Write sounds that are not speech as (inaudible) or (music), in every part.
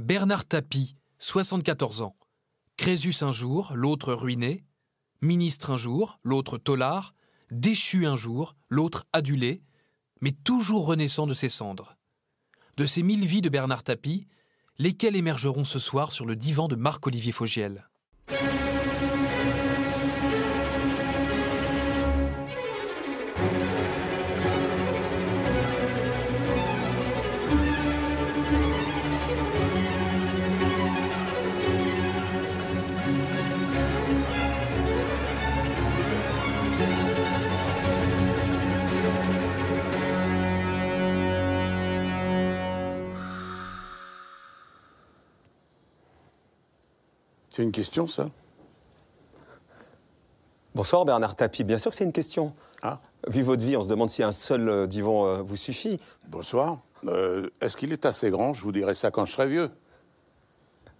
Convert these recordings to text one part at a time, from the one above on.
Bernard Tapie, 74 ans. Crésus un jour, l'autre ruiné. Ministre un jour, l'autre tolard. Déchu un jour, l'autre adulé. Mais toujours renaissant de ses cendres. De ces mille vies de Bernard Tapie, lesquelles émergeront ce soir sur le divan de Marc-Olivier Fogiel. C'est une question, ça Bonsoir Bernard Tapie, bien sûr que c'est une question. Ah. Vu votre vie, on se demande si un seul euh, divan euh, vous suffit. Bonsoir. Euh, est-ce qu'il est assez grand Je vous dirai ça quand je serai vieux.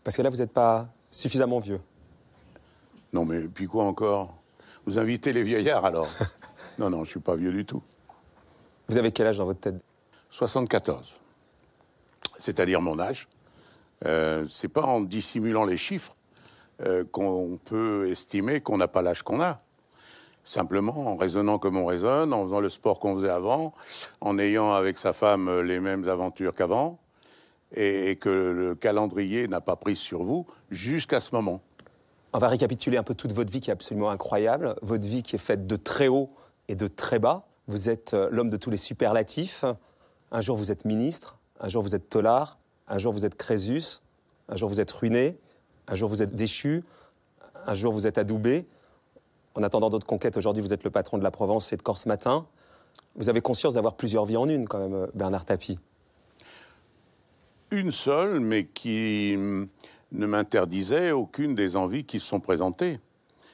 Parce que là, vous n'êtes pas suffisamment vieux. Non, mais puis quoi encore Vous invitez les vieillards alors (laughs) Non, non, je ne suis pas vieux du tout. Vous avez quel âge dans votre tête 74. C'est-à-dire mon âge. c'est pas en dissimulant les chiffres euh, qu'on peut estimer qu'on n'a pas l'âge qu'on a. Simplement en raisonnant comme on raisonne, en faisant le sport qu'on faisait avant, en ayant avec sa femme les mêmes aventures qu'avant, et, que le calendrier n'a pas pris sur vous jusqu'à ce moment. On va récapituler un peu toute votre vie qui est absolument incroyable, votre vie qui est faite de très haut et de très bas. Vous êtes euh, l'homme de tous les superlatifs. Un jour vous êtes ministre, un jour vous êtes tolard, un jour vous êtes Crésus, un jour vous êtes ruiné, un jour, vous êtes déchu, un jour, vous êtes adoubé. En attendant d'autres conquêtes, aujourd'hui, vous êtes le patron de la Provence et de Corse Matin. Vous avez conscience d'avoir plusieurs vies en une, quand même, Bernard Tapie Une seule, mais qui ne m'interdisait aucune des envies qui se sont présentées.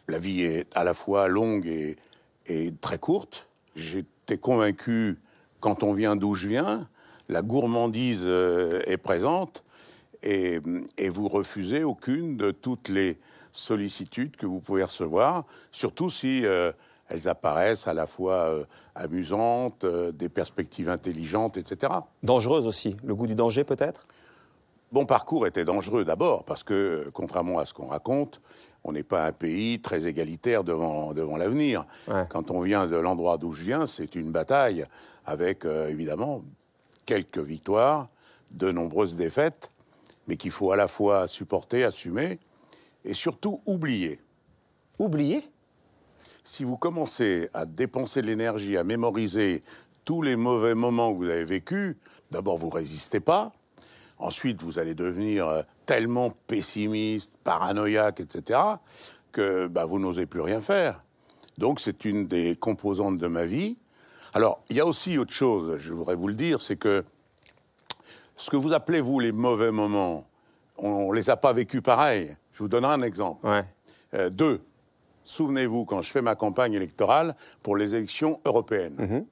La vie est à la fois longue et, et très courte. J'étais convaincu, quand on vient d'où je viens, la gourmandise euh, est présente et, vous refusez aucune de toutes les sollicitudes que vous pouvez recevoir, surtout si euh, elles apparaissent à la fois euh, amusantes, euh, des perspectives intelligentes, etc. Dangereuses aussi, le goût du danger peut-être Bon parcours était dangereux d'abord, parce que, contrairement à ce qu'on raconte, on n'est pas un pays très égalitaire devant, devant l'avenir. Quand on vient de l'endroit d'où je viens, c'est une bataille avec, évidemment, quelques victoires, de nombreuses défaites, mais qu'il faut à la fois supporter, assumer, et surtout oublier. Oublier Si vous commencez à dépenser de l'énergie, à mémoriser tous les mauvais moments que vous avez vécus, d'abord vous résistez pas, ensuite vous allez devenir euh, tellement pessimiste, paranoïaque, etc., que bah, vous n'osez plus rien faire. Donc c'est une des composantes de ma vie. Alors, il y a aussi autre chose, je voudrais vous le dire, c'est que ce que vous appelez, vous, les mauvais moments, on ne les a pas vécus pareil. Je vous donnerai un exemple. Euh, deux, souvenez-vous, quand je fais ma campagne électorale pour les élections européennes, mhm.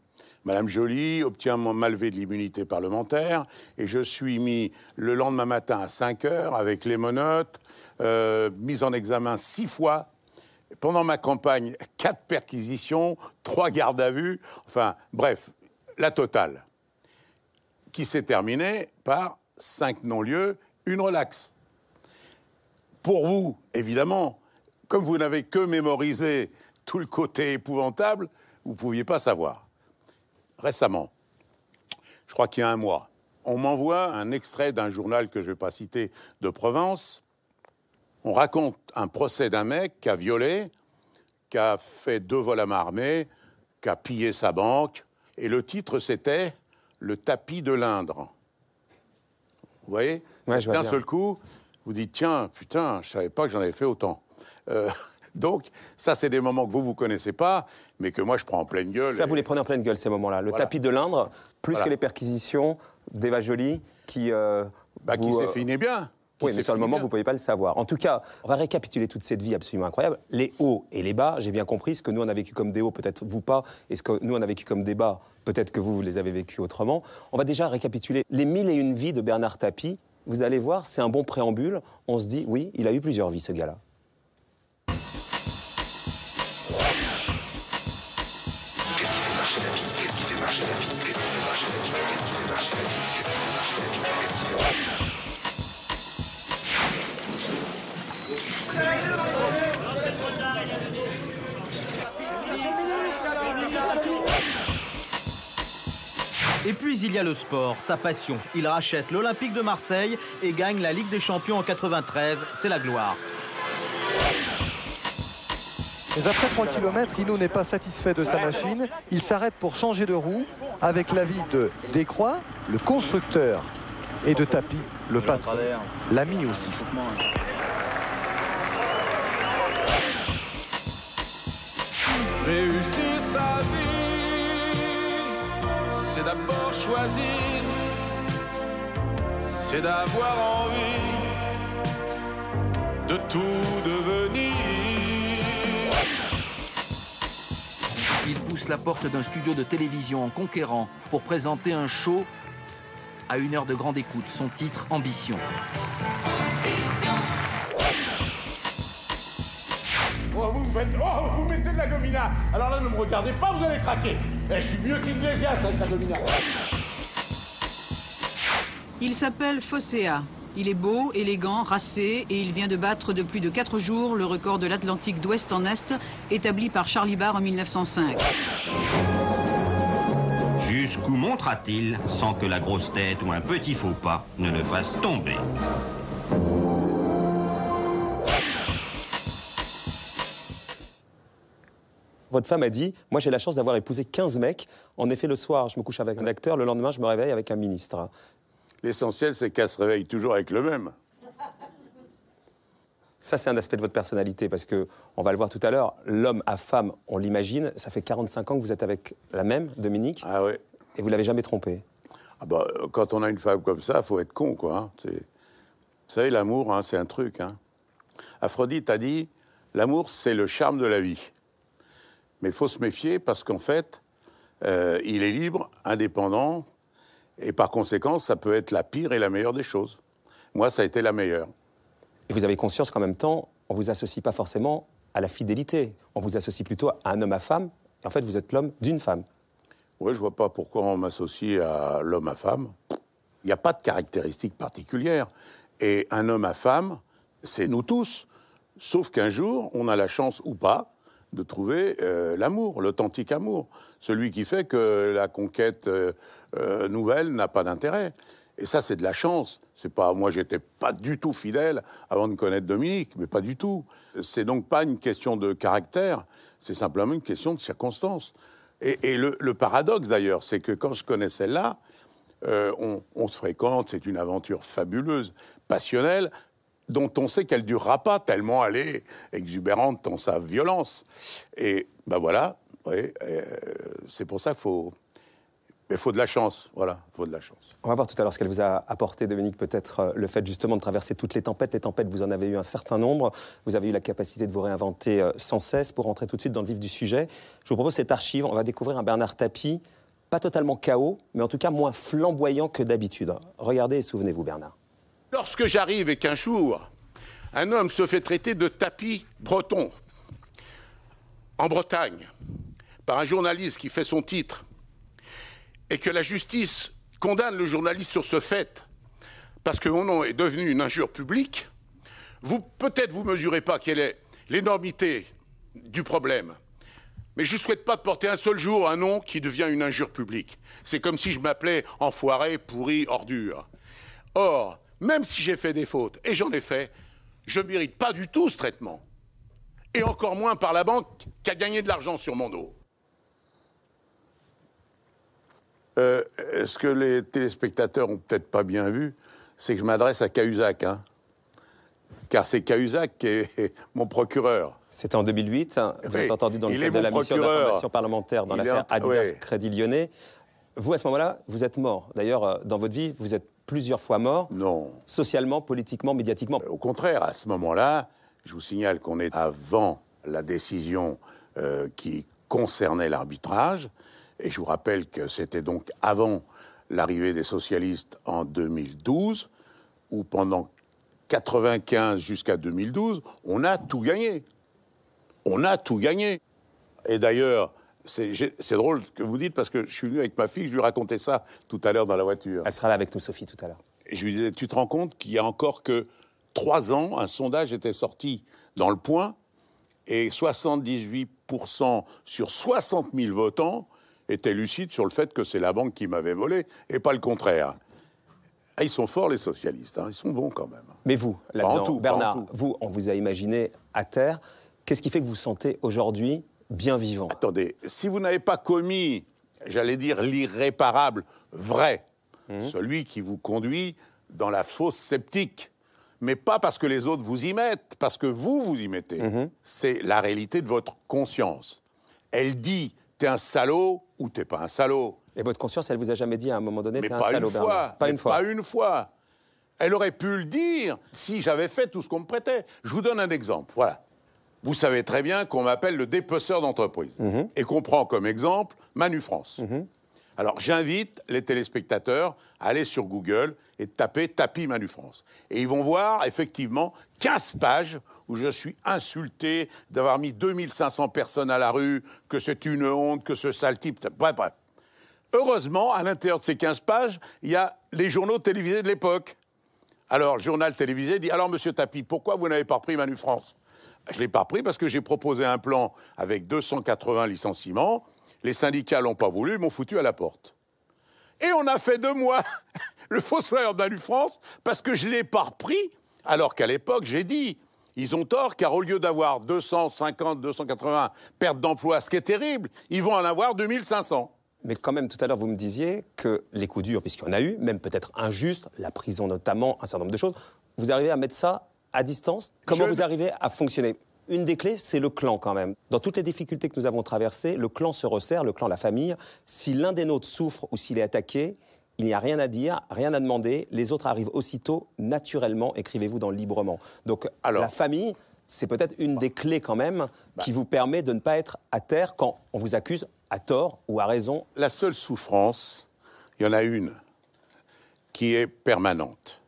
Madame Joly obtient mon malvé de l'immunité parlementaire et je suis mis le lendemain matin à 5 heures avec les monotes, euh, mis en examen six fois. Pendant ma campagne, quatre perquisitions, trois gardes à vue, enfin bref, la totale qui s'est terminé par cinq non-lieux, une relaxe. Pour vous, évidemment, comme vous n'avez que mémorisé tout le côté épouvantable, vous ne pouviez pas savoir. Récemment, je crois qu'il y a un mois, on m'envoie un extrait d'un journal que je ne vais pas citer de Provence. On raconte un procès d'un mec qui a violé, qui a fait deux vols à main armée, qui a pillé sa banque. Et le titre, c'était le tapis de l'Indre. Vous voyez D'un seul coup, vous dites tiens, putain, je savais pas que j'en avais fait autant. Euh, (laughs) donc, ça, c'est des moments que vous, vous connaissez pas, mais que moi, je prends en pleine gueule. Ça, vous les prenez en pleine gueule, ces moments-là. Le tapis de l'Indre, plus que les perquisitions d'Eva Jolie, qui. Euh, bah, qui s'est euh, fini bien. Oui, mais sur le moment, vous ne pouvez pas le savoir. En tout cas, on va récapituler toute cette vie absolument incroyable. Les hauts et les bas, j'ai bien compris. Ce que nous, on a vécu comme des hauts, peut-être vous pas. Et ce que nous, on a vécu comme des bas, peut-être que vous, vous les avez vécus autrement. On va déjà récapituler les mille et une vies de Bernard Tapie. Vous allez voir, c'est un bon préambule. On se dit, oui, il a eu plusieurs vies, ce gars-là. Et puis il y a le sport, sa passion. Il rachète l'Olympique de Marseille et gagne la Ligue des Champions en 93. C'est la gloire. Mais après 3 km, Hino n'est pas satisfait de sa machine. Il s'arrête pour changer de roue avec l'avis de Décroix, le constructeur, et de Tapi, le patron. L'ami aussi. choisir, c'est d'avoir envie de tout devenir. Il pousse la porte d'un studio de télévision en conquérant pour présenter un show à une heure de grande écoute, son titre Ambition Oh, vous faites... Oh, vous mettez de la gomina Alors là, ne me regardez pas, vous allez craquer eh, Je suis mieux qu'Iglesias avec la gomina Il s'appelle Fossea. Il est beau, élégant, racé et il vient de battre de plus de 4 jours le record de l'Atlantique d'ouest en est établi par Charlie Barr en 1905. Jusqu'où montera-t-il sans que la grosse tête ou un petit faux pas ne le fasse tomber votre femme a dit Moi, j'ai la chance d'avoir épousé 15 mecs. En effet, le soir, je me couche avec un acteur, le lendemain, je me réveille avec un ministre. L'essentiel, c'est qu'elle se réveille toujours avec le même. Ça, c'est un aspect de votre personnalité, parce que, on va le voir tout à l'heure, l'homme à femme, on l'imagine, ça fait 45 ans que vous êtes avec la même, Dominique. Ah oui. Et vous l'avez jamais trompée. Ah bah, quand on a une femme comme ça, faut être con, quoi. Hein. Vous savez, l'amour, hein, c'est un truc. Hein. Aphrodite a dit L'amour, c'est le charme de la vie. Mais il faut se méfier parce qu'en fait, euh, il est libre, indépendant, et par conséquent, ça peut être la pire et la meilleure des choses. Moi, ça a été la meilleure. Et vous avez conscience qu'en même temps, on ne vous associe pas forcément à la fidélité. On vous associe plutôt à un homme à femme. Et en fait, vous êtes l'homme d'une femme. Oui, je vois pas pourquoi on m'associe à l'homme à femme. Il n'y a pas de caractéristiques particulière. Et un homme à femme, c'est nous tous. Sauf qu'un jour, on a la chance ou pas de trouver euh, l'amour, l'authentique amour, celui qui fait que la conquête euh, euh, nouvelle n'a pas d'intérêt. Et ça, c'est de la chance. C'est pas moi, j'étais pas du tout fidèle avant de connaître Dominique, mais pas du tout. C'est donc pas une question de caractère, c'est simplement une question de circonstance. Et, le, paradoxe d'ailleurs, c'est que quand je connais celle-là, on, se fréquente, c'est une aventure fabuleuse, passionnelle, dont on sait qu'elle durera pas tellement elle est exubérante dans sa violence. Et ben voilà, oui, euh, c'est pour ça qu'il faut. Il faut de la chance, voilà, il faut de la chance. On va voir tout à l'heure ce qu'elle vous a apporté, Dominique, peut-être euh, le fait justement de traverser toutes les tempêtes. Les tempêtes, vous en avez eu un certain nombre. Vous avez eu la capacité de vous réinventer euh, sans cesse pour rentrer tout de suite dans le vif du sujet. Je vous propose cette archive. On va découvrir un Bernard Tapie, pas totalement chaos, mais en tout cas moins flamboyant que d'habitude. Regardez et souvenez-vous, Bernard. Lorsque j'arrive et qu'un jour, un homme se fait traiter de tapis breton en Bretagne par un journaliste qui fait son titre et que la justice condamne le journaliste sur ce fait parce que mon nom est devenu une injure publique, vous peut-être vous mesurez pas quelle est l'énormité du problème. Mais je ne souhaite pas porter un seul jour un nom qui devient une injure publique. C'est comme si je m'appelais enfoiré, pourri, ordure. Or, même si j'ai fait des fautes, et j'en ai fait, je ne mérite pas du tout ce traitement. Et encore moins par la banque qui a gagné de l'argent sur mon dos. Euh, ce que les téléspectateurs ont peut-être pas bien vu, c'est que je m'adresse à Cahuzac. Hein. Car c'est Cahuzac qui est (laughs) mon procureur. C'était en 2008. Hein. Vous avez entendu dans le cadre de la mission d'information parlementaire dans l'affaire Adidas Crédit Lyonnais. Vous, à ce moment-là, vous êtes mort. D'ailleurs, euh, dans votre vie, vous êtes plusieurs fois mort. Non. Socialement, politiquement, médiatiquement. Au contraire, à ce moment-là, je vous signale qu'on est avant la décision euh, qui concernait l'arbitrage. Et je vous rappelle que c'était donc avant l'arrivée des socialistes en 2012, où pendant 95 jusqu'à 2012, on a tout gagné. On a tout gagné. Et d'ailleurs, c'est drôle que vous dites parce que je suis venu avec ma fille, je lui racontais ça tout à l'heure dans la voiture. Elle sera là avec nous, Sophie, tout à l'heure. Et je lui disais, tu te rends compte qu'il y a encore que trois ans, un sondage était sorti dans le point et 78% sur 60 000 votants étaient lucides sur le fait que c'est la banque qui m'avait volé et pas le contraire. Ah, ils sont forts, les socialistes, hein. ils sont bons quand même. Mais vous, là-dedans, Bernard, vous, on vous a imaginé à terre. Qu'est-ce qui fait que vous sentez aujourd'hui bien vivant. Attendez, si vous n'avez pas commis, j'allais dire, l'irréparable vrai, mmh. celui qui vous conduit dans la fosse sceptique, mais pas parce que les autres vous y mettent, parce que vous vous y mettez. Mmh. C'est la réalité de votre conscience. Elle dit t'es un salaud ou t'es pas un salaud. Et votre conscience, elle vous a jamais dit à un moment donné t'es un salaud, Pas une fois. Pas une fois. Elle aurait pu le dire si j'avais fait tout ce qu'on me prêtait. Je vous donne un exemple. Voilà vous savez très bien qu'on m'appelle le dépeceur d'entreprise mhm. et qu'on prend comme exemple Manu France. Mhm. Alors j'invite les téléspectateurs à aller sur Google et taper tapis Manu France. Et ils vont voir effectivement 15 pages où je suis insulté d'avoir mis 2500 personnes à la rue, que c'est une honte, que ce sale type, bref, Heureusement, à l'intérieur de ces 15 pages, il y a les journaux télévisés de l'époque. Alors, le journal télévisé dit Alors, monsieur Tapi, pourquoi vous n'avez pas repris Manu France je ne l'ai pas pris parce que j'ai proposé un plan avec 280 licenciements. Les syndicats l'ont pas voulu, ils m'ont foutu à la porte. Et on a fait (laughs) de moi le la d'Alu France parce que je l'ai pas repris, alors qu'à l'époque, j'ai dit, ils ont tort, car au lieu d'avoir 250, 280 pertes d'emplois, ce qui est terrible, ils vont en avoir 2500. Mais quand même, tout à l'heure, vous me disiez que les coups durs, puisqu'il y en a eu, même peut-être injustes, la prison notamment, un certain nombre de choses, vous arrivez à mettre ça à distance. Comment vous arrivez à fonctionner une des clés, c'est le clan quand même. Dans toutes les difficultés que nous avons traversées, le clan se resserre, le clan, la famille. Si l'un des nôtres souffre ou s'il est attaqué, il n'y a rien à dire, rien à demander. Les autres arrivent aussitôt, naturellement, écrivez-vous dans librement. Donc la famille, c'est peut-être une des clés quand même bah. qui vous permet de ne pas être à terre quand on vous accuse à tort ou à raison. La seule souffrance, il y en a une, qui est permanente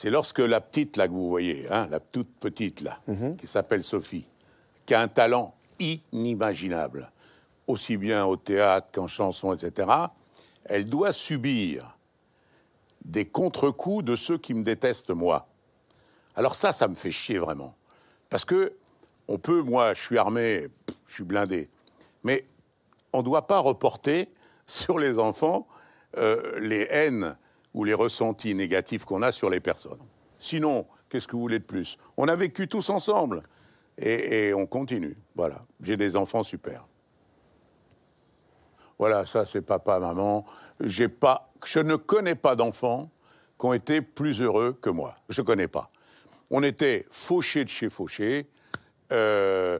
c'est lorsque la petite, là, que vous voyez, hein, la toute petite, là, mhm. qui s'appelle Sophie, qui a un talent inimaginable, aussi bien au théâtre qu'en chanson, etc., elle doit subir des contre-coups de ceux qui me détestent, moi. Alors ça, ça me fait chier vraiment. Parce que on peut, moi, je suis armé, je suis blindé, mais on ne doit pas reporter sur les enfants euh, les haines ou les ressentis négatifs qu'on a sur les personnes. Sinon, qu'est-ce que vous voulez de plus On a vécu tous ensemble et, on continue. Voilà. J'ai des enfants super. Voilà, ça c'est papa, maman. je ne connais pas d'enfants qui ont été plus heureux que moi. Je ne connais pas. On était fauchés de chez fauchés. Euh,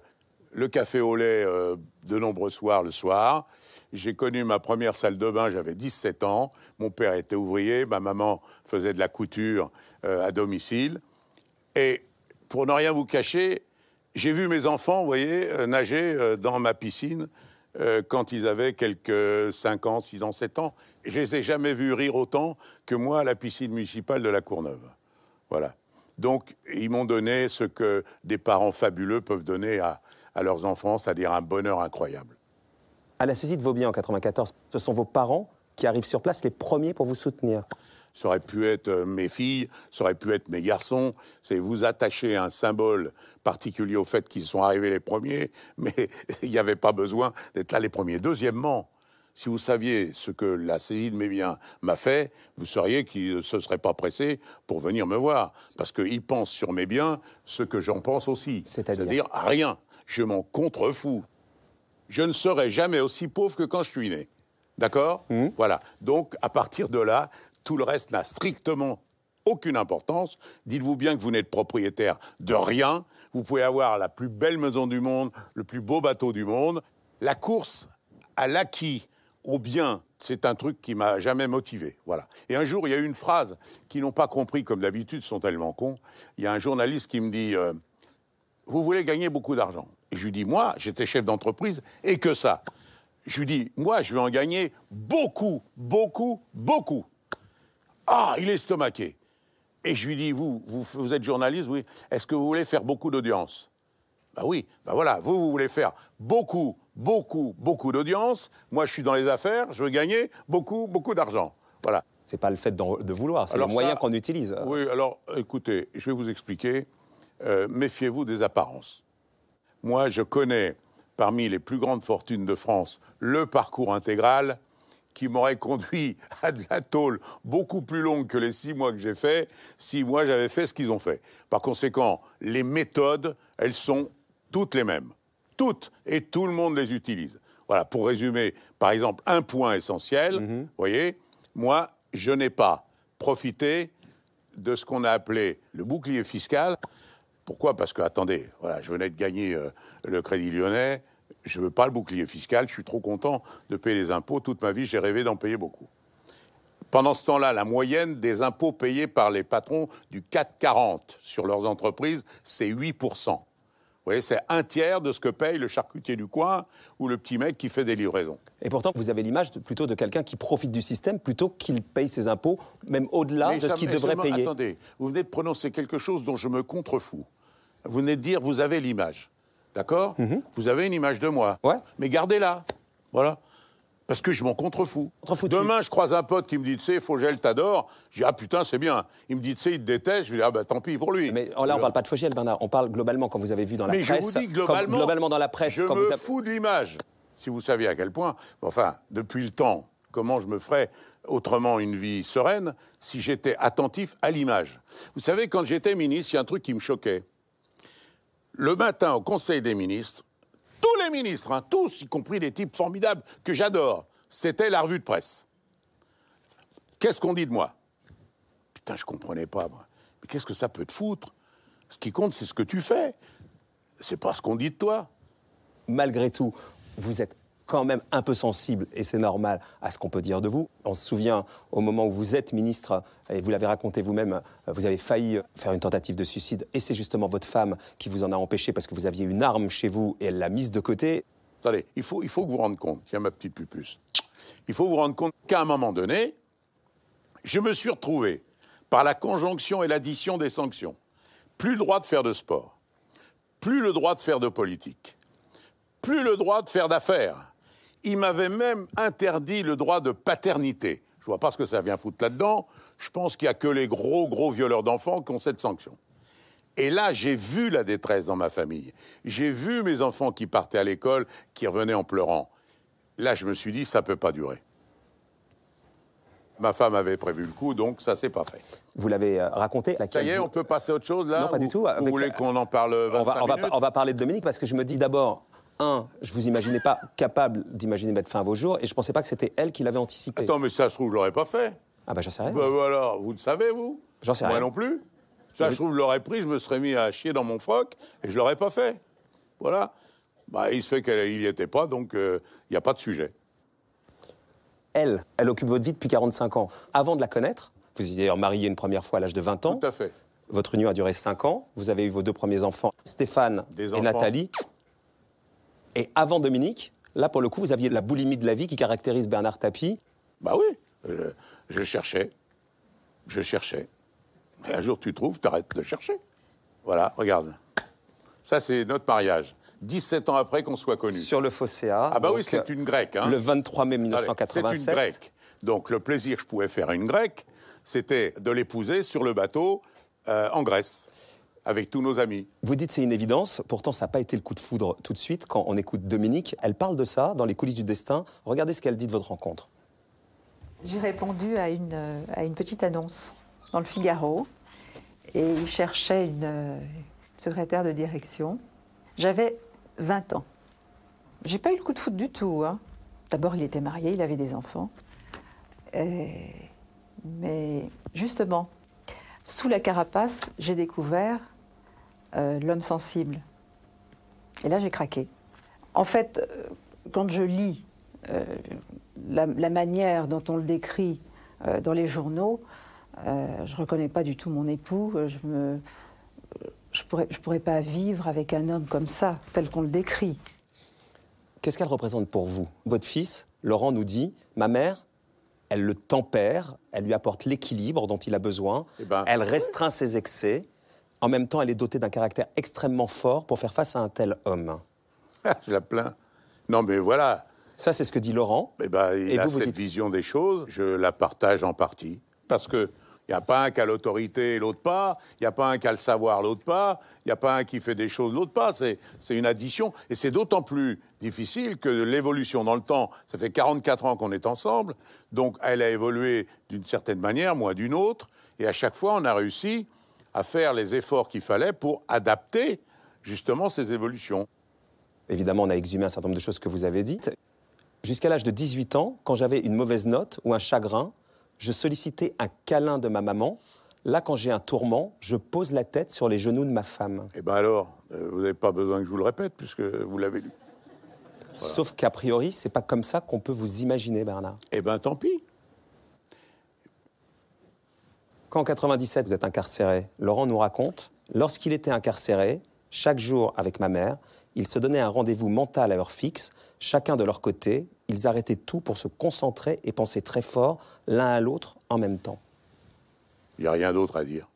le café au lait euh, de nombreux soirs le soir. J'ai connu ma première salle de bain, j'avais 17 ans. Mon père était ouvrier, ma maman faisait de la couture euh, à domicile. Et pour ne rien vous cacher, j'ai vu mes enfants, vous voyez, euh, nager euh, dans ma piscine quand ils avaient quelques 5 ans, 6 ans, 7 ans. Je les ai jamais vus rire autant que moi à la piscine municipale de la Courneuve. Voilà. Donc, ils m'ont donné ce que des parents fabuleux peuvent donner à, à leurs enfants, c'est-à-dire un bonheur incroyable. À la saisie de vos biens en 94, ce sont vos parents qui arrivent sur place les premiers pour vous soutenir. Ça aurait pu être euh, mes filles, ça aurait pu être mes garçons. C'est vous attacher un symbole particulier au fait qu'ils sont arrivés les premiers, (laughs) mais (laughs) il n'y avait pas besoin d'être là les premiers. Deuxièmement, si vous saviez ce que la saisie de mes biens m'a fait, vous sauriez qu'ils ne euh, se seraient pas pressés pour venir me voir. Parce qu'ils pensent sur mes biens ce que j'en pense aussi. C'est-à-dire rien. Je m'en contrefous je ne serai jamais aussi pauvre que quand je suis né. D'accord mmh. Voilà. Donc, à partir de là, tout le reste n'a strictement aucune importance. Dites-vous bien que vous n'êtes propriétaire de rien. Vous pouvez avoir la plus belle maison du monde, le plus beau bateau du monde. La course à l'acquis, au bien, c'est un truc qui m'a jamais motivé. Voilà. Et un jour, il y a eu une phrase qu'ils n'ont pas compris, comme d'habitude, sont tellement cons. Il y a un journaliste qui me dit euh, Vous voulez gagner beaucoup d'argent je lui dis, moi, j'étais chef d'entreprise et que ça. Je lui dis, moi, je vais en gagner beaucoup, beaucoup, beaucoup. Ah, il est estomaqué. Et je lui dis, vous, vous, êtes journaliste, oui. Est-ce que vous voulez faire beaucoup d'audience Bah oui, bah voilà, vous, vous voulez faire beaucoup, beaucoup, beaucoup d'audience. Moi, je suis dans les affaires, je veux gagner beaucoup, beaucoup d'argent. Voilà. C'est pas le fait de vouloir, c'est le moyen qu'on utilise. Oui, alors écoutez, je vais vous expliquer. Euh, méfiez-vous des apparences. Moi, je connais parmi les plus grandes fortunes de France le parcours intégral qui m'aurait conduit (laughs) à de la tôle beaucoup plus longue que les six mois que j'ai fait si moi j'avais fait ce qu'ils ont fait. Par conséquent, les méthodes, elles sont toutes les mêmes. Toutes. Et tout le monde les utilise. Voilà, pour résumer, par exemple, un point essentiel, mhm. vous voyez, moi, je n'ai pas profité de ce qu'on a appelé le bouclier fiscal, pourquoi Parce que, attendez, voilà, je venais de gagner euh, le Crédit Lyonnais, je ne veux pas le bouclier fiscal, je suis trop content de payer les impôts. Toute ma vie, j'ai rêvé d'en payer beaucoup. Pendant ce temps-là, la moyenne des impôts payés par les patrons du 440 sur leurs entreprises, c'est 8%. Vous voyez, c'est un tiers de ce que paye le charcutier du coin ou le petit mec qui fait des livraisons. Et pourtant, vous avez l'image plutôt de quelqu'un qui profite du système plutôt qu'il paye ses impôts, même au-delà de ce qu'il devrait payer. Attendez, vous venez de prononcer quelque chose dont je me contrefous. Vous venez de dire, vous avez l'image. D'accord mhm. Vous avez une image de moi. Mais gardez-la. Voilà. Parce que je m'en contrefous. Demain, je croise un pote qui me dit, tu sais, Fogel t'adore. Je dis, ah putain, c'est bien. Il me dit, tu sais, il te déteste. Je lui dis, ah ben tant pis pour lui. Mais oh, là, on ne parle pas de Fogel, Bernard. On parle globalement, quand vous avez vu dans la Mais Je vous dis, globalement, dans la presse. Je me fous de l'image. Si vous saviez à quel point. Enfin, depuis le temps, comment je me ferais autrement une vie sereine si j'étais attentif à l'image. Vous savez, quand j'étais ministre, il y a un truc qui me choquait le matin au Conseil des ministres, tous les ministres, hein, tous, y compris des types formidables que j'adore, c'était la revue de presse. Qu'est-ce qu'on dit de moi Putain, je comprenais pas, moi. Mais qu'est-ce que ça peut te foutre Ce qui compte, c'est ce que tu fais. C'est pas ce qu'on dit de toi. Malgré tout, vous êtes quand même un peu sensible, et c'est normal, à ce qu'on peut dire de vous. On se souvient au moment où vous êtes ministre, et vous l'avez raconté vous-même, vous avez failli faire une tentative de suicide, et c'est justement votre femme qui vous en a empêché parce que vous aviez une arme chez vous et elle l'a mise de côté. Allez, il faut, il faut que vous vous rendez compte, tiens ma petite pupus, il faut vous rendre compte qu'à un moment donné, je me suis retrouvé, par la conjonction et l'addition des sanctions, plus le droit de faire de sport, plus le droit de faire de politique, plus le droit de faire d'affaires, il m'avait même interdit le droit de paternité. Je vois pas ce que ça vient foutre là-dedans. Je pense qu'il n'y a que les gros, gros violeurs d'enfants qui ont cette sanction. Et là, j'ai vu la détresse dans ma famille. J'ai vu mes enfants qui partaient à l'école, qui revenaient en pleurant. Là, je me suis dit, ça peut pas durer. Ma femme avait prévu le coup, donc ça s'est pas fait. Vous l'avez euh, raconté. ça y est, on peut passer à autre chose là Non, pas du tout. Vous voulez euh, qu'on en parle 25 on va parler de Dominique parce que je me dis d'abord, un, je vous imaginais pas capable d'imaginer mettre fin à vos jours, et je pensais pas que c'était elle qui l'avait anticipé. Attends, mais ça se trouve, je l'aurais pas fait. Ah bah j'en sais rien. Bah voilà, bah, vous le savez, vous J'en sais rien. Moi non plus. Ça se trouve, je l'aurais pris, je me serais mis à chier dans mon froc, et je l'aurais pas fait. Voilà. Bah, il se fait qu'il n'y était pas, donc il euh, n'y a pas de sujet. Elle, elle occupe votre vie depuis 45 ans. Avant de la connaître, vous y êtes d'ailleurs marié une première fois à l'âge de 20 ans. Tout à fait. Votre union a duré 5 ans, vous avez eu vos deux premiers enfants, Stéphane et Nathalie. Et avant Dominique, là, pour le coup, vous aviez la boulimie de la vie qui caractérise Bernard Tapie. Bah oui, je, cherchais. Je cherchais. Mais un jour, tu trouves, t'arrêtes de chercher. Voilà, regarde. Ça, c'est notre mariage. 17 ans après qu'on soit connus. Sur le Fosséa. Ah bah oui, c'est une grecque. Hein. Le 23 mai 1987. C'est une grecque. Donc le plaisir que je pouvais faire à une grecque, c'était de l'épouser sur le bateau euh, en Grèce avec tous nos amis. Vous dites c'est une évidence, pourtant ça n'a pas été le coup de foudre tout de suite. Quand on écoute Dominique, elle parle de ça dans les coulisses du destin. Regardez ce qu'elle dit de votre rencontre. J'ai répondu à une, à une petite annonce dans le Figaro et il cherchait une, euh, secrétaire de direction. J'avais 20 ans. J'ai pas eu le coup de foudre du tout. Hein. D'abord, il était marié, il avait des enfants. Euh, mais justement, sous la carapace, j'ai découvert euh, l'homme sensible. Et là, j'ai craqué. En fait, euh, quand je lis euh, la, manière dont on le décrit dans les journaux, je ne reconnais pas du tout mon époux. Je ne je pourrais, pas vivre avec un homme comme ça, tel qu'on le décrit. Qu'est-ce qu'elle représente pour vous Votre fils, Laurent, nous dit Ma mère, elle le tempère, elle lui apporte l'équilibre dont il a besoin, eh ben, elle restreint ses excès en même temps, elle est dotée d'un caractère extrêmement fort pour faire face à un tel homme. Ah, je la plains. Non, mais voilà. Ça, c'est ce que dit Laurent. Eh ben, et vous, cette vision des choses. Je la partage en partie. Parce que il n'y a pas un qui a l'autorité, l'autre pas. Il n'y a pas un qui a le savoir, l'autre pas. Il n'y a pas un qui fait des choses, l'autre pas. C'est une addition. Et c'est d'autant plus difficile que l'évolution dans le temps, ça fait 44 ans qu'on est ensemble, donc elle a évolué d'une certaine manière, moi d'une autre. Et à chaque fois, on a réussi à faire les efforts qu'il fallait pour adapter justement ces évolutions. Évidemment, on a exhumé un certain nombre de choses que vous avez dites. Jusqu'à l'âge de 18 ans, quand j'avais une mauvaise note ou un chagrin, je sollicitais un câlin de ma maman. Là, quand j'ai un tourment, je pose la tête sur les genoux de ma femme. Eh bien alors, euh, vous n'avez pas besoin que je vous le répète, puisque vous l'avez lu. Sauf qu'a priori, c'est pas comme ça qu'on peut vous imaginer, Bernard. Eh bien, tant pis. Quand en 97 vous êtes incarcéré, Laurent nous raconte, lorsqu'il était incarcéré, chaque jour avec ma mère, ils se donnaient un rendez-vous mental à heure fixe, chacun de leur côté, ils arrêtaient tout pour se concentrer et penser très fort l'un à l'autre en même temps. Il n'y a rien d'autre à dire.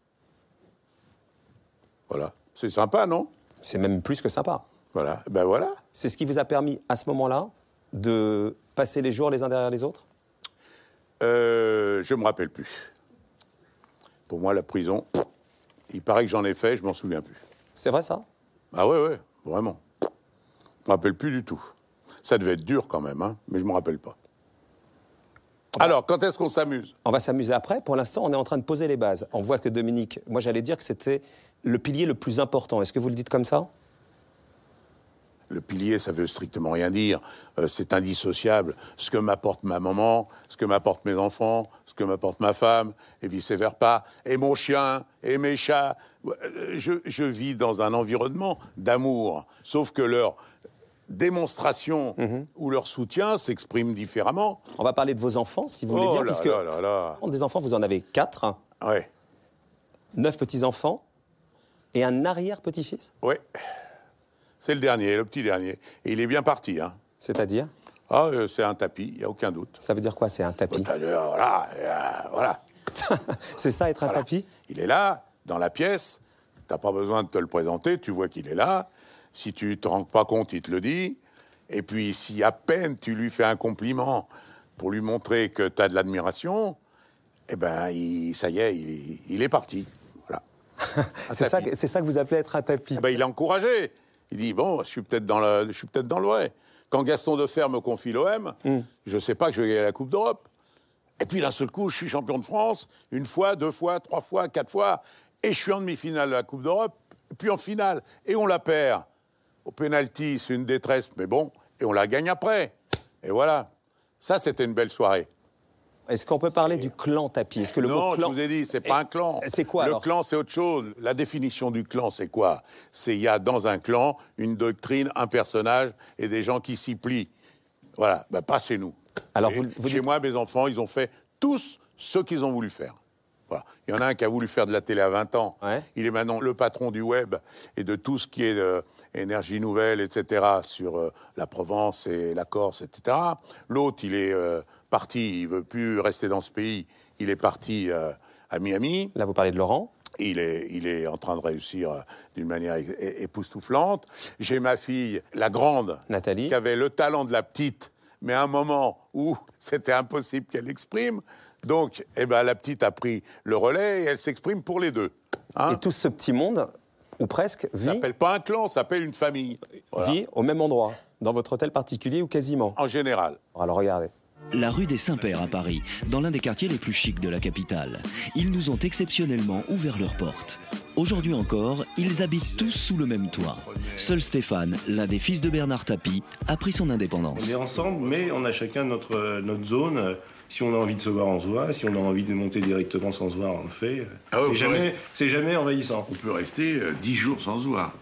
Voilà. C'est sympa, non C'est même plus que sympa. Voilà. Ben voilà. C'est ce qui vous a permis, à ce moment-là, de passer les jours les uns derrière les autres euh, Je me rappelle plus. Pour moi, la prison, il paraît que j'en ai fait, je m'en souviens plus. C'est vrai ça Ah oui, ouais, vraiment. Je me rappelle plus du tout. Ça devait être dur quand même, hein, mais je me rappelle pas. Alors, quand est-ce qu'on s'amuse On va s'amuser après. Pour l'instant, on est en train de poser les bases. On voit que Dominique, moi j'allais dire que c'était le pilier le plus important. Est-ce que vous le dites comme ça le pilier, ça veut strictement rien dire. Euh, c'est indissociable. Ce que m'apporte ma maman, ce que m'apportent mes enfants, ce que m'apporte ma femme, et vice-versa, et mon chien, et mes chats. Euh, je, je vis dans un environnement d'amour. Sauf que leur démonstration mhm. ou leur soutien s'exprime différemment. On va parler de vos enfants, si vous voulez oh bien, puisque des enfants, vous en avez quatre. Hein. Ouais. Neuf petits-enfants et un arrière-petit-fils. Oui. C'est le dernier, le petit dernier. Et il est bien parti. Hein. C'est-à-dire Ah, euh, c'est un tapis, il n'y a aucun doute. Ça veut dire quoi, c'est un tapis Voilà, euh, voilà. (laughs) C'est ça, être un tapis Il est là, dans la pièce. T'as pas besoin de te le présenter, tu vois qu'il est là. Si tu te rends pas compte, il te le dit. Et puis, si à peine tu lui fais un compliment pour lui montrer que tu as de l'admiration, eh ben, ça y est, il, est parti. Voilà. (laughs) C'est ça, que- ça que vous appelez être un tapis. Eh ben, il est encouragé. Il dit bon, je suis peut-être dans le je suis peut-être dans Quand Gaston Defer me confie l'OM, hmm. je ne sais pas que je vais gagner la Coupe d'Europe. Et puis d'un seul coup, je suis champion de France une fois, deux fois, trois fois, quatre fois, et je suis en demi-finale de la Coupe d'Europe, puis en finale, et on la perd au pénalty, c'est une détresse, mais bon, et on la gagne après. Et voilà. Ça, c'était une belle soirée. Est-ce qu'on peut parler du clan tapis ce que le non, je vous ai dit, c'est pas un clan. C'est quoi Le clan, c'est autre chose. La définition du clan, c'est quoi C'est il y a dans un clan une doctrine, un personnage et des gens qui s'y plient. Voilà, bah, pas chez nous. Alors chez moi, mes enfants, ils ont fait tous ce qu'ils ont voulu faire. Voilà. Il y en a un qui a voulu faire de la télé à 20 ans. Il est maintenant le patron du web et de tout ce qui est euh, énergie nouvelle, etc., sur euh, la Provence et la Corse, etc. L'autre, il est euh, parti, il veut plus rester dans ce pays, il est parti euh, à Miami. Là, vous parlez de Laurent il est, il est en train de réussir euh, d'une manière époustouflante. J'ai ma fille, la grande, Nathalie, qui avait le talent de la petite, mais à un moment où (laughs) c'était impossible qu'elle exprime. Donc, eh ben, la petite a pris le relais et elle s'exprime pour les deux. Hein. et tout ce petit monde, ou presque, vit. Ça s'appelle pas un clan, ça s'appelle une famille. Vit au même endroit, dans votre hôtel particulier ou quasiment En général. Alors regardez la rue des Saints-Pères à Paris, dans l'un des quartiers les plus chics de la capitale. Ils nous ont exceptionnellement ouvert leurs portes. Aujourd'hui encore, ils habitent tous sous le même toit. Seul Stéphane, l'un des fils de Bernard Tapie, a pris son indépendance. On est ensemble, mais on a chacun notre, zone. Si on a envie de se voir, on se voit. Si on a envie de monter directement sans se voir, on le fait. Ah c'est jamais, envahissant. On peut rester euh, dix jours sans se voir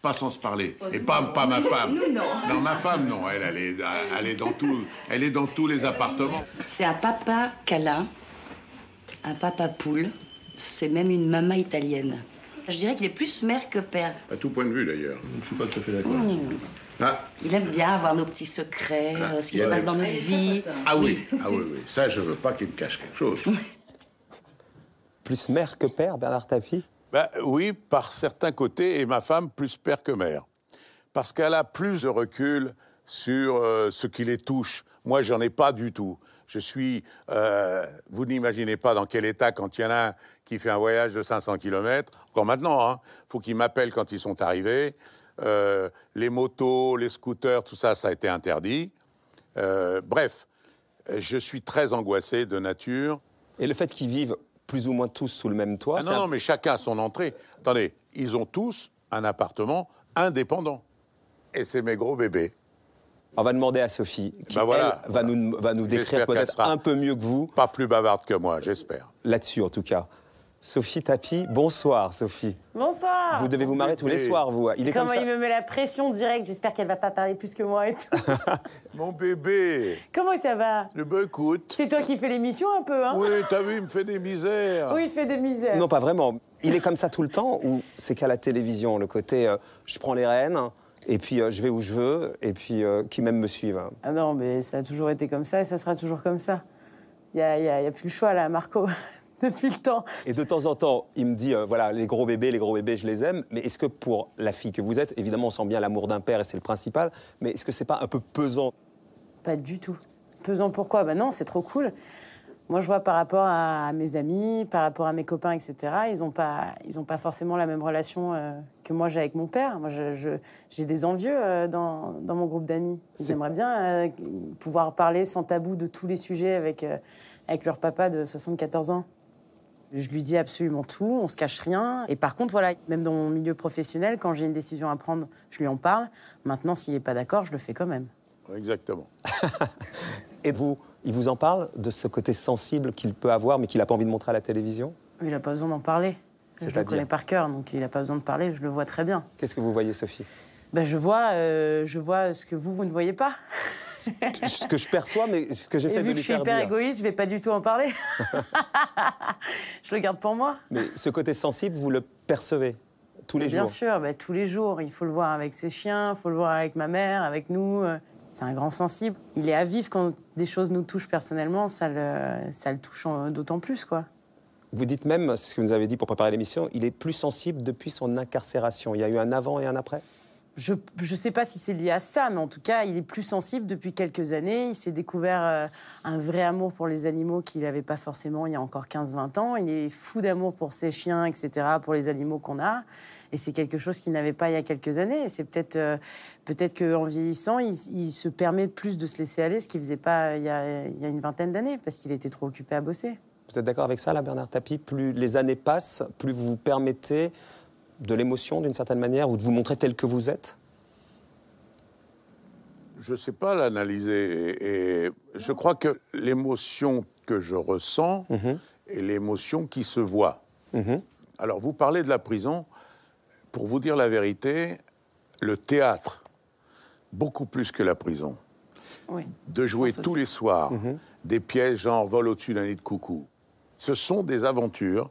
pas sans se parler. Oh, et pas, pas ma femme. Nous, non. Non, ma femme, non. Elle, elle, est, dans tout, elle est dans tous les appartements. C'est un papa Cala, un papa poule. C'est même une mama italienne. Je dirais qu'il est plus mère que père. À tout point de vue, d'ailleurs. Je ne suis pas tout à fait d'accord. Oh. Ah. Il aime bien avoir nos petits secrets, ah. euh, ce qui se passe dans notre vie. Hein. Ah oui, ah oui, oui. Ça, je veux pas qu'il me cache quelque chose. plus mère que père, Bernard Tapie bah, oui, par certains côtés, et ma femme plus père que mère. Parce qu'elle a plus de recul sur euh, ce qui les touche. Moi, j'en ai pas du tout. Je suis, euh, vous n'imaginez pas dans quel état quand il y en a qui fait un voyage de 500 km, encore maintenant, hein, faut qu'ils m'appellent quand ils sont arrivés. Euh, les motos, les scooters, tout ça, ça a été interdit. bref, je suis très angoissé de nature. Et le fait qu'ils vivent plus ou moins tous sous le même toit. Ah non, non, mais chacun a son entrée. Attendez, ils ont tous un appartement indépendant. Et c'est mes gros bébés. On va demander à Sophie, qui bah va, Nous, va nous décrire peut-être un peu mieux que vous. Pas plus bavarde que moi, j'espère. Là-dessus, en tout cas. Sophie Tapi. Bonsoir, Sophie. Bonsoir. Vous devez vous marrer tous les soirs, vous. Hein. Il est Comment comme il me met la pression directe, J'espère qu'elle va pas parler plus que moi et tout. (laughs) Mon bébé. Comment ça va Le beau C'est toi qui fais l'émission un peu, hein Oui, t'as vu, il me fait des misères. Oui, il fait des misères. Non, pas vraiment. Il est comme ça tout le temps ou c'est qu'à la télévision, le côté euh, je prends les rênes et puis euh, je vais où je veux et puis euh, qui même me suivent. Hein. Ah non, mais ça a toujours été comme ça et ça sera toujours comme ça. Il n'y a, a plus le choix, là, Marco. (laughs) (laughs) depuis le temps. Et de temps en temps, il me dit, euh, voilà, les gros bébés, les gros bébés, je les aime. Mais est-ce que pour la fille que vous êtes, évidemment, on sent bien l'amour d'un père et c'est le principal, mais est-ce que c'est pas un peu pesant Pas du tout. Pesant pourquoi Ben non, c'est trop cool. Moi, je vois par rapport à mes amis, par rapport à mes copains, etc., ils n'ont pas, ils pas forcément la même relation euh, que moi j'ai avec mon père. Moi, j'ai des envieux euh, dans, dans, mon groupe d'amis. J'aimerais bien pouvoir parler sans tabou de tous les sujets avec, avec leur papa de 74 ans. Je lui dis absolument tout, on se cache rien. Et par contre, voilà, même dans mon milieu professionnel, quand j'ai une décision à prendre, je lui en parle. Maintenant, s'il n'est pas d'accord, je le fais quand même. Exactement. (laughs) et vous, il vous en parle de ce côté sensible qu'il peut avoir, mais qu'il n'a pas envie de montrer à la télévision Il n'a pas besoin d'en parler. Je le connais par cœur, donc il n'a pas besoin de parler, je le vois très bien. Qu'est-ce que vous voyez, Sophie ben je, vois, euh, je vois euh, ce que vous, vous ne voyez pas. ce que je perçois, mais ce que j'essaie de lui faire dire. je suis hyper égoïste, je ne vais pas du tout en parler. (laughs) je le garde pour moi. Mais ce côté sensible, vous le percevez tous les jours Bien sûr, bah, tous les jours. Il faut le voir avec ses chiens, il faut le voir avec ma mère, avec nous. Euh. C'est un grand sensible. Il est à vivre quand des choses nous touchent personnellement, ça le, touche d'autant plus, quoi. Vous dites même, c'est ce que vous nous avez dit pour préparer l'émission, il est plus sensible depuis son incarcération. Il y a eu un avant et un après je ne sais pas si c'est lié à ça, mais en tout cas, il est plus sensible depuis quelques années. Il s'est découvert euh, un vrai amour pour les animaux qu'il n'avait pas forcément il y a encore 15-20 ans. Il est fou d'amour pour ses chiens, etc., pour les animaux qu'on a. Et c'est quelque chose qu'il n'avait pas il y a quelques années. Et C'est peut-être euh, peut qu'en vieillissant, il, se permet plus de se laisser aller, ce qu'il ne faisait pas euh, il y, a, il y a une vingtaine d'années, parce qu'il était trop occupé à bosser. Vous êtes d'accord avec ça, là, Bernard Tapie Plus les années passent, plus vous vous permettez de l'émotion d'une certaine manière ou de vous montrer tel que vous êtes Je ne sais pas l'analyser. Et, je crois que l'émotion que je ressens et mhm. est l'émotion qui se voit. Mhm. Alors vous parlez de la prison. Pour vous dire la vérité, le théâtre, beaucoup plus que la prison. de jouer tous les soirs mhm. des pièces genre Vol au-dessus d'un nid de coucou. Ce sont des aventures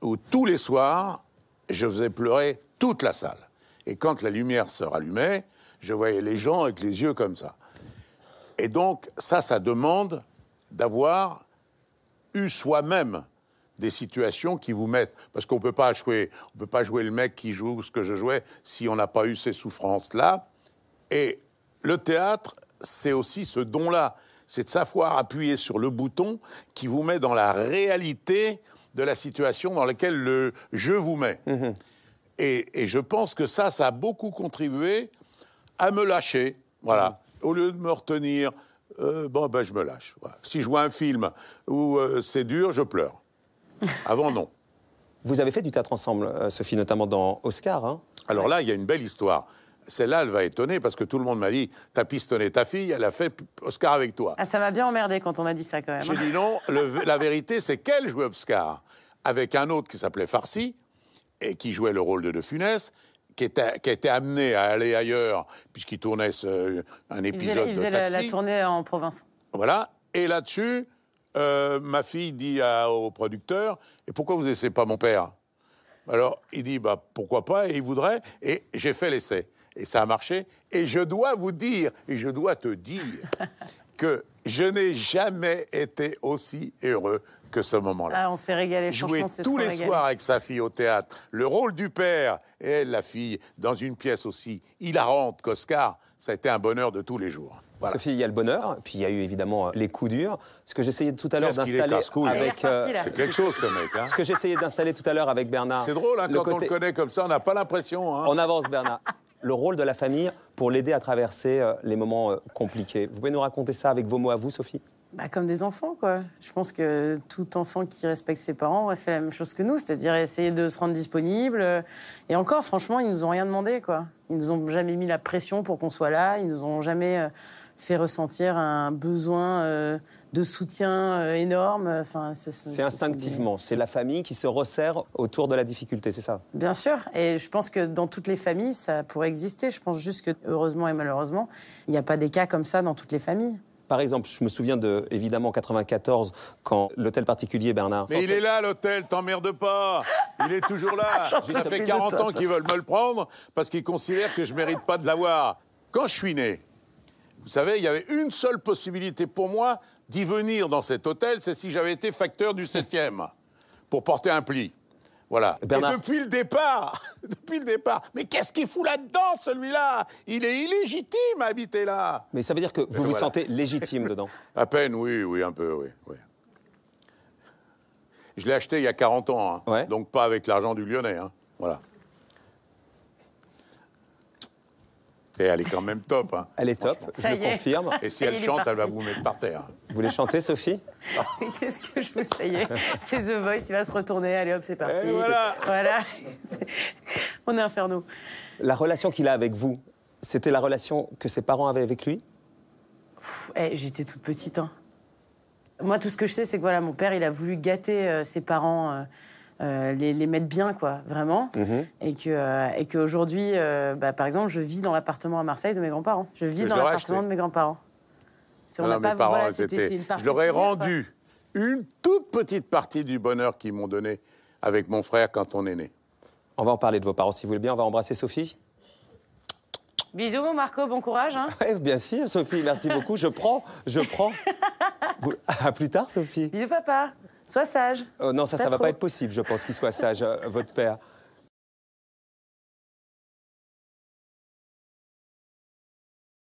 où tous les soirs, je faisais pleurer toute la salle. Et quand la lumière se rallumait, je voyais les gens avec les yeux comme ça. Et donc, ça, ça demande d'avoir eu soi-même des situations qui vous mettent. Parce qu'on ne peut pas jouer, on peut pas jouer le mec qui joue ce que je jouais si on n'a pas eu ces souffrances-là. Et le théâtre, c'est aussi ce don-là. C'est de savoir appuyer sur le bouton qui vous met dans la réalité de la situation dans laquelle le je vous mets. Mhm. Et, je pense que ça, ça a beaucoup contribué à me lâcher. Voilà. Mhm. Au lieu de me retenir, euh, bon, ben, je me lâche. Si je vois un film où euh, c'est dur, je pleure. (laughs) Avant, non. Vous avez fait du théâtre ensemble, euh, Sophie, notamment dans Oscar. Hein Alors là, il y a une belle histoire celle-là, elle va étonner parce que tout le monde m'a dit T'as pistonné ta fille, elle a fait Oscar avec toi. Ah, ça m'a bien emmerdé quand on a dit ça quand même. J'ai dit non, la vérité, c'est qu'elle jouait Oscar avec un autre qui s'appelait Farsi et qui jouait le rôle de De Funès. Qui était, qui était amené à aller ailleurs, puisqu'il tournait un épisode. Il il faisait de La, tournée en province. Voilà. Et là-dessus, euh, ma fille dit au producteur Et pourquoi vous n'essayez pas mon père alors, il dit, bah, pourquoi pas, et il voudrait, et j'ai fait l'essai. Et ça a marché. Et je dois vous dire, et je dois te dire, (laughs) que je n'ai jamais été aussi heureux que ce moment-là. Ah, on s'est régalé. Jouer tous les soirs avec sa fille au théâtre. Le rôle du père et la fille dans une pièce aussi hilarante qu'Oscar, ça a été un bonheur de tous les jours. Sophie, il y a le bonheur, puis il y a eu évidemment euh, les coups durs. Ce que j'essayais tout à l'heure d'installer hein avec. Euh, C'est quelque chose, ce mec. Hein. Ce que j'essayais d'installer tout à l'heure avec Bernard. C'est drôle, hein, quand on le connaît comme ça, on n'a pas l'impression. On avance, Bernard. (laughs) le rôle de la famille pour l'aider à traverser euh, les moments euh, compliqués. Vous pouvez nous raconter ça avec vos mots à vous, Sophie bah, comme des enfants, quoi. Je pense que tout enfant qui respecte ses parents aurait fait la même chose que nous, c'est-à-dire essayer de se rendre disponible. Et encore, franchement, ils nous ont rien demandé, quoi. Ils nous ont jamais mis la pression pour qu'on soit là. Ils nous ont jamais euh, fait ressentir un besoin euh, de soutien euh, énorme. Enfin, c'est instinctivement. C'est la famille qui se resserre autour de la difficulté, c'est ça Bien sûr. Et je pense que dans toutes les familles, ça pourrait exister. Je pense juste que, heureusement et malheureusement, il n'y a pas des cas comme ça dans toutes les familles. Par exemple, je me souviens de, évidemment, 94, quand l'hôtel particulier Bernard. Mais il est là, l'hôtel, t'emmerde pas Il est toujours là (laughs) Ça fait 40 ans qu'ils veulent me le prendre parce qu'ils considèrent que je mérite pas de l'avoir. Quand je suis né, vous savez, il y avait une seule possibilité pour moi d'y venir dans cet hôtel, c'est si j'avais été facteur du 7e pour porter un pli. Voilà. depuis le départ, (laughs) depuis le départ. Mais qu'est-ce qu'il fout là-dedans, celui-là Il est illégitime à habiter là. Mais ça veut dire que vous vous sentez légitime dedans (laughs) À peine, oui, oui, un peu, oui. Je l'ai acheté il y a 40 ans, hein. donc pas avec l'argent du Lyonnais. Hein. Voilà. elle est quand même top. Hein. Elle est top, je le confirme. Et si elle, chante, elle va vous mettre par terre. Vous voulez chanter, Sophie (laughs) qu'est-ce que je vous... Ça y c'est The Voice, il va se retourner. Allez, hop, c'est parti. Et voilà. voilà. On est inferno. La relation qu'il a avec vous, c'était la relation que ses parents avaient avec lui eh, J'étais toute petite. Hein. Moi, tout ce que je sais, c'est que voilà, mon père, il a voulu gâter euh, ses parents... Euh, euh, les, mettre bien, quoi, vraiment. Mhm. Et que euh, et qu'aujourd'hui, euh, bah, par exemple, je vis dans l'appartement à Marseille de mes grands-parents. Je vis dans l'appartement de mes grands-parents. Si ah mes parents, c'était. Je leur ai rendu une toute petite partie du bonheur qu'ils m'ont donné avec mon frère quand on est né. On va en parler de vos parents, si vous voulez bien. On va embrasser Sophie. Bisous, mon Marco, bon courage. Hein. bien sûr, Sophie, merci beaucoup. Je prends, je prends. (laughs) À plus tard, Sophie. Bisous, papa. Sois sage. Oh non, ça, ça va pas être possible, je pense, qu'il soit sage, euh, votre père.